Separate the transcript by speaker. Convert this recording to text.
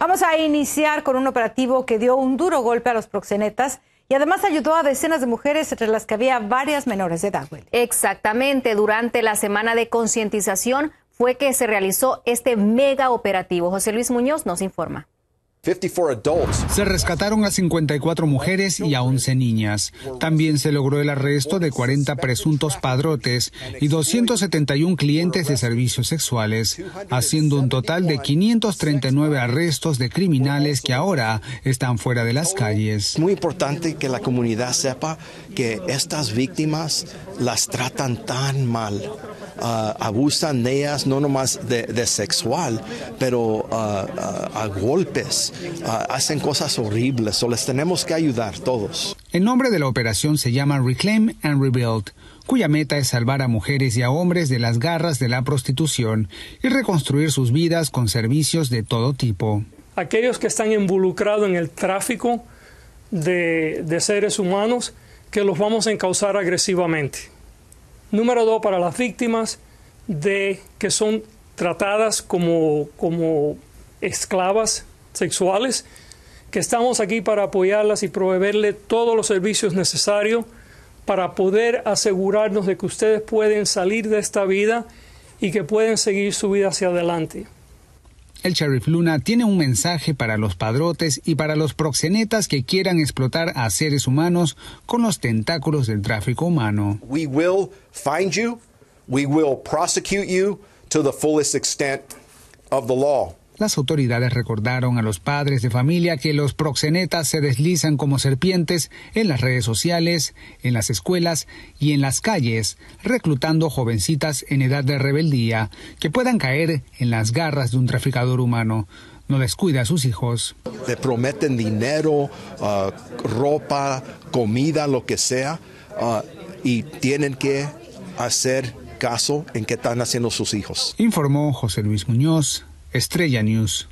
Speaker 1: Vamos a iniciar con un operativo que dio un duro golpe a los proxenetas y además ayudó a
Speaker 2: decenas de mujeres, entre las que había varias menores de edad. Exactamente, durante la semana de concientización fue que se realizó este mega operativo. José Luis Muñoz nos informa. Se rescataron a 54 mujeres y a 11 niñas. También se logró el arresto de 40 presuntos padrotes y 271 clientes de servicios sexuales, haciendo un total de 539 arrestos de criminales que ahora están fuera de las calles. Es muy
Speaker 1: importante que la comunidad sepa que estas víctimas las tratan tan mal Ah, abusan de no nomás de, sexual, pero ah, ah, a golpes, hacen cosas horribles, o les tenemos que ayudar todos.
Speaker 2: El nombre de la operación se llama Reclaim and Rebuild cuya meta es salvar a mujeres y a hombres de las garras de la prostitución y reconstruir sus vidas con servicios de todo tipo.
Speaker 3: Aquellos que están involucrados en el tráfico de, de seres humanos, que los vamos a encauzar agresivamente. Número dos, para las víctimas de que son tratadas como, como esclavas sexuales, que estamos aquí para apoyarlas y proveerle todos los servicios necesarios para poder asegurarnos de que ustedes pueden salir de esta vida y que pueden seguir su vida hacia adelante
Speaker 2: el sheriff Luna tiene un mensaje para los padrotes y para los proxenetas que quieran explotar a seres humanos con los tentáculos del tráfico humano.
Speaker 1: We will find you, we will prosecute you to the fullest extent of the law.
Speaker 2: Las autoridades recordaron a los padres de familia que los proxenetas se deslizan como serpientes en las redes sociales, en las escuelas y en las calles, reclutando jovencitas en edad de rebeldía que puedan caer en las garras de un traficador humano no descuida a sus hijos.
Speaker 1: Le prometen dinero, ah, ropa, comida, lo que sea, ah, y tienen que hacer caso en qué están haciendo sus hijos.
Speaker 2: Informó José Luis Muñoz, Estrella News.